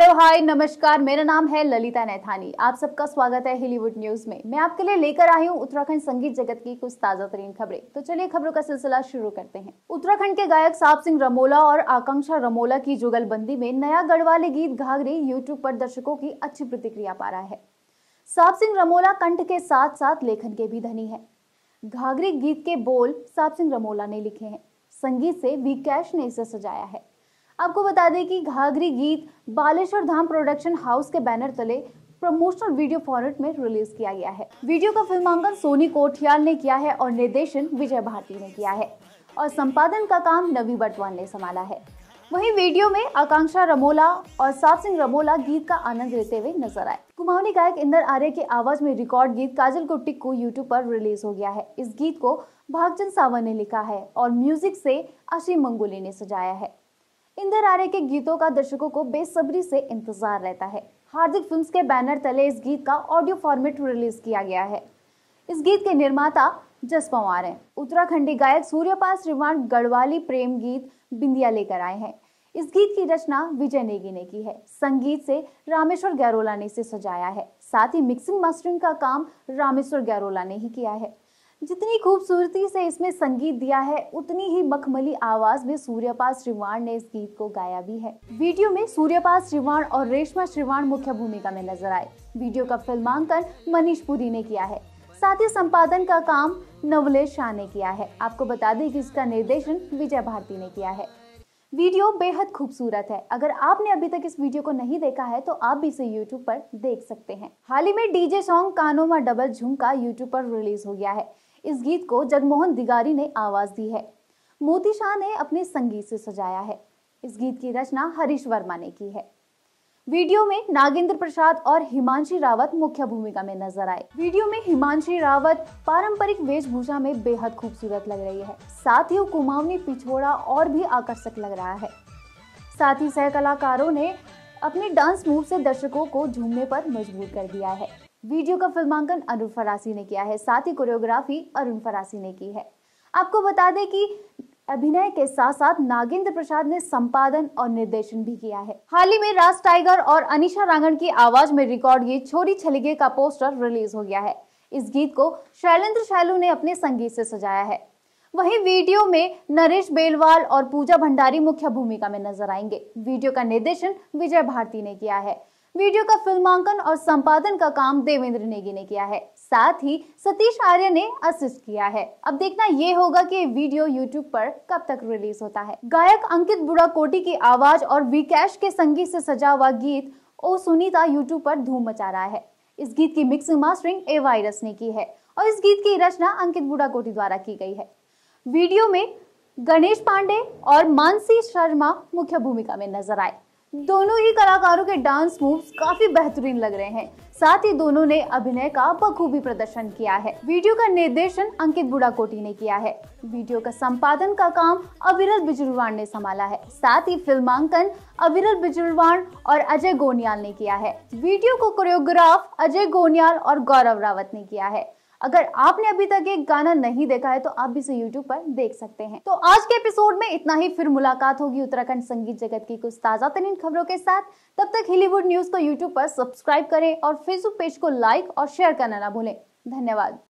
hello hi नमस्कार मेरा नाम है ललिता नैथानी आप सबका स्वागत है हॉलीवुड न्यूज में मैं आपके लिए लेकर आई हूँ उत्तराखंड संगीत जगत की कुछ ताजा तरीन खबरें तो चलिए खबरों का सिलसिला शुरू करते हैं उत्तराखंड के गायक साहब सिंह रमोला और आकांक्षा रमोला की जुगलबंदी में नया गढ़वाले गीत घाघरे यूट्यूब पर दर्शकों की अच्छी प्रतिक्रिया पा रहा है साहब सिंह रमोला कंठ के साथ साथ लेखन के भी धनी है घाघरे गीत के बोल साहब सिंह रमोला ने लिखे हैं संगीत से वी कैश ने इसे सजाया है आपको बता दें कि घाघरी गीत बालेश्वर धाम प्रोडक्शन हाउस के बैनर तले प्रमोशनल वीडियो फॉर्मेट में रिलीज किया गया है वीडियो का फिल्मांकन सोनी कोठियाल ने किया है और निर्देशन विजय भारती ने किया है और संपादन का काम नवी बटवान ने संभाला है वहीं वीडियो में आकांक्षा रमोला और सात सिंह रमोला गीत का आनंद लेते हुए नजर आए कुमाऊनी गायक इंदर आर्य के आवाज में रिकॉर्ड गीत काजल को टिक्कू यूट्यूब पर रिलीज हो गया है इस गीत को भागचंद सावर ने लिखा है और म्यूजिक से अशी मंगोली ने सजाया है इंदर आर्य के गीतों का दर्शकों को बेसब्री से इंतजार रहता है हार्दिक फिल्म्स के बैनर तले इस गीत का ऑडियो फॉर्मेट रिलीज किया गया है इस गीत के निर्माता जस पवार हैं उत्तराखंडी गायक सूर्यपाल श्रीवान गढ़वाली प्रेम गीत बिंदिया लेकर आए हैं इस गीत की रचना विजय नेगी ने की है संगीत से रामेश्वर गैरोला ने इसे सजाया है साथ ही मिक्सिंग मास्टरिंग का काम रामेश्वर गैरोला ने ही किया है जितनी खूबसूरती से इसमें संगीत दिया है उतनी ही मखमली आवाज में सूर्यपाल श्रीवाण ने इस गीत को गाया भी है वीडियो में सूर्यपाल श्रीवाण और रेशमा श्रीवाण मुख्य भूमिका में नजर आए वीडियो का फिल्मांकन मनीष पुरी ने किया है साथ ही संपादन का काम नवलेश शाह ने किया है आपको बता दें कि इसका निर्देशन विजय भारती ने किया है वीडियो बेहद खूबसूरत है अगर आपने अभी तक इस वीडियो को नहीं देखा है तो आप भी इसे YouTube पर देख सकते हैं हाल ही में डीजे सॉन्ग कानोमा डबल झुमका YouTube पर रिलीज हो गया है इस गीत को जगमोहन दिगारी ने आवाज दी है मोती शाह ने अपने संगीत से सजाया है इस गीत की रचना हरीश वर्मा ने की है वीडियो में नागेंद्र प्रसाद और हिमांशी रावत मुख्य भूमिका में नजर आए वीडियो में हिमांशी रावत पारंपरिक वेशभूषा में बेहद खूबसूरत लग रही है साथ ही कुमाऊनी पिछोड़ा और भी आकर्षक लग रहा है साथ ही सह कलाकारों ने अपने डांस मूव से दर्शकों को झूमने पर मजबूर कर दिया है वीडियो का फिल्मांकन अरुण फरासी ने किया है साथ ही कोरियोग्राफी अरुण फरासी ने की है आपको बता दें कि अभिनय के साथ साथ नागेंद्र प्रसाद ने संपादन और निर्देशन भी किया है हाल ही में राज टाइगर और अनिशा रांगन की आवाज में रिकॉर्ड गीत छोरी छलिगे का पोस्टर रिलीज हो गया है इस गीत को शैलेंद्र शैलू ने अपने संगीत से सजाया है वहीं वीडियो में नरेश बेलवाल और पूजा भंडारी मुख्य भूमिका में नजर आएंगे वीडियो का निर्देशन विजय भारती ने किया है वीडियो का फिल्मांकन और संपादन का काम देवेंद्र नेगी ने किया है साथ ही सतीश आर्य ने असिस्ट किया है अब देखना ये होगा कि वीडियो यूट्यूब पर कब तक रिलीज होता है गायक अंकित कोटी की आवाज और विकैश के संगीत से सजा हुआ गीत ओ सुनीता यूट्यूब पर धूम मचा रहा है इस गीत की मिक्सिंग मास्टरिंग ए वायरस ने की है और इस गीत की रचना अंकित बुरा कोटी द्वारा की गई है वीडियो में गणेश पांडे और मानसी शर्मा मुख्य भूमिका में नजर आए दोनों ही कलाकारों के डांस मूव्स काफी बेहतरीन लग रहे हैं साथ ही दोनों ने अभिनय का बखूबी प्रदर्शन किया है वीडियो का निर्देशन अंकित बुड़ाकोटी ने किया है वीडियो का संपादन का काम अविरल बिजुलवाण ने संभाला है साथ ही फिल्मांकन अविरल बिजुलवाण और अजय गोनियाल ने किया है वीडियो को कोरियोग्राफ अजय गोनियाल और गौरव रावत ने किया है अगर आपने अभी तक एक गाना नहीं देखा है तो आप भी इसे यूट्यूब पर देख सकते हैं तो आज के एपिसोड में इतना ही फिर मुलाकात होगी उत्तराखंड संगीत जगत की कुछ ताजा तरीन खबरों के साथ तब तक हिलीवुड न्यूज को यूट्यूब पर सब्सक्राइब करें और फेसबुक पेज को लाइक और शेयर करना ना भूलें धन्यवाद